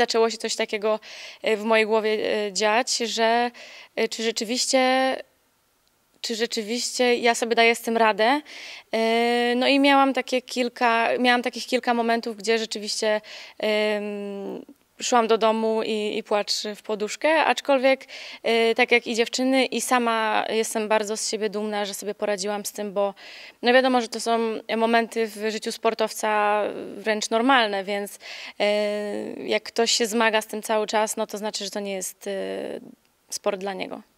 Zaczęło się coś takiego e, w mojej głowie e, dziać, że e, czy rzeczywiście, czy rzeczywiście ja sobie daję z tym radę. No i miałam takie kilka, miałam takich kilka momentów, gdzie rzeczywiście szłam do domu i, i płacz w poduszkę, aczkolwiek yy, tak jak i dziewczyny i sama jestem bardzo z siebie dumna, że sobie poradziłam z tym, bo no wiadomo, że to są momenty w życiu sportowca wręcz normalne, więc yy, jak ktoś się zmaga z tym cały czas, no to znaczy, że to nie jest yy, sport dla niego.